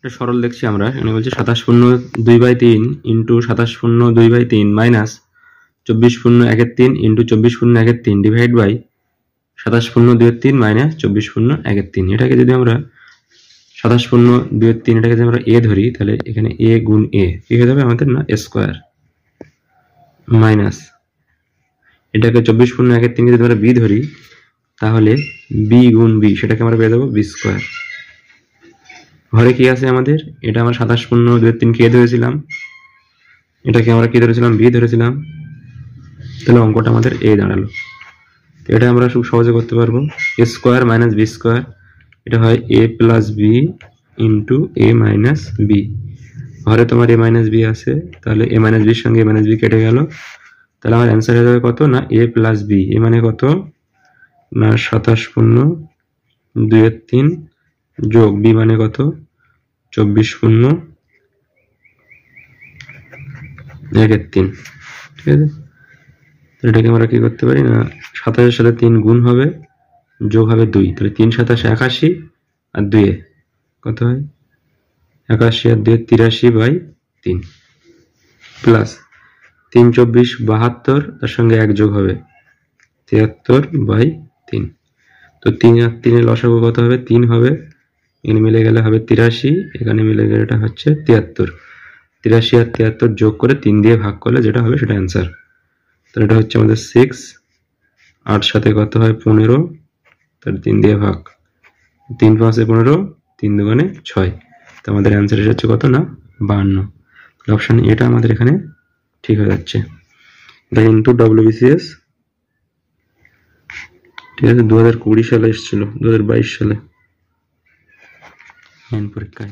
একটা সরল দেখছি আমরা এখানে বলছে সাতাশ শূন্য দুই বাই তিন ইন্টু সাতাশ শূন্য দুই বাই তিন মাইনাস চব্বিশ শূন্য একের তিন ইন্টু চব্বিশ শূন্য একের তিন ডিভাইড বাই সাতাশ শূন্য দুয়ের তিন মাইনাস চব্বিশ শূন্য একের তিন এটাকে যদি আমরা সাতাশ শূন্য দুয়ের তিন এটাকে যদি আমরা এ ধরি তাহলে এখানে এ গুণ এ কী হয়ে যাবে আমাদের না স্কোয়ার মাইনাস এটাকে চব্বিশ শূন্য একের তিন যদি আমরা বি ধরি তাহলে বি গুণ বি সেটাকে আমরা পেয়ে যাবো বি স্কোয়ার ঘরে কি আছে আমাদের এটা আমরা সাতাশ পূর্ণ দু তিন কে ধরেছিলাম এটাকে আমরা কি ধরেছিলাম বি ধরেছিলাম তাহলে অঙ্কটা আমাদের এ দাঁড়ালো তো এটা আমরা খুব সহজে করতে পারবো a square minus b square এটা হয় a plus b into a minus b ঘরে তোমার এ মাইনাস বি আছে তাহলে এ মাইনাস বির সঙ্গে এ মাইনাস বি কেটে গেল তাহলে আমার অ্যান্সার হয়ে যাবে কত না এ প্লাস বি এ মানে কত না সাতাশ পূর্ণ দুয়ের তিন যোগ বি মানে কত চব্বিশ শূন্য একের তিন ঠিক আছে এটাকে আমরা কি করতে পারি না সাতাশের সাথে তিন গুণ হবে যোগ হবে দুই তাহলে তিন সাতাশে একাশি আর দুয়ে কত হয় একাশি আর দুয়ে তিরাশি বাই তিন প্লাস তিন চব্বিশ বাহাত্তর তার সঙ্গে এক যোগ হবে তিয়াত্তর বাই তিন তো তিন আর তিনের লসাগু কত হবে তিন হবে এখানে মিলে গেলে হবে তিরাশি এখানে মিলে গেলে এটা হচ্ছে তিয়াত্তর তিরাশি আর তিয়াত্তর যোগ করে তিন দিয়ে ভাগ করলে যেটা হবে সেটা অ্যান্সার তাহলে এটা হচ্ছে আমাদের সিক্স আট সাথে কত হয় পনেরো তার তিন দিয়ে ভাগ তিন পাঁচে পনেরো তিন দোকানে ছয় তো আমাদের অ্যান্সার হচ্ছে কত না বান্ন অপশান এটা আমাদের এখানে ঠিক হয়ে যাচ্ছে এটা কিন্তু ডব্লিউবিসিএস ঠিক আছে দু হাজার কুড়ি সালে এসেছিল দু হাজার বাইশ সালে hen por acá.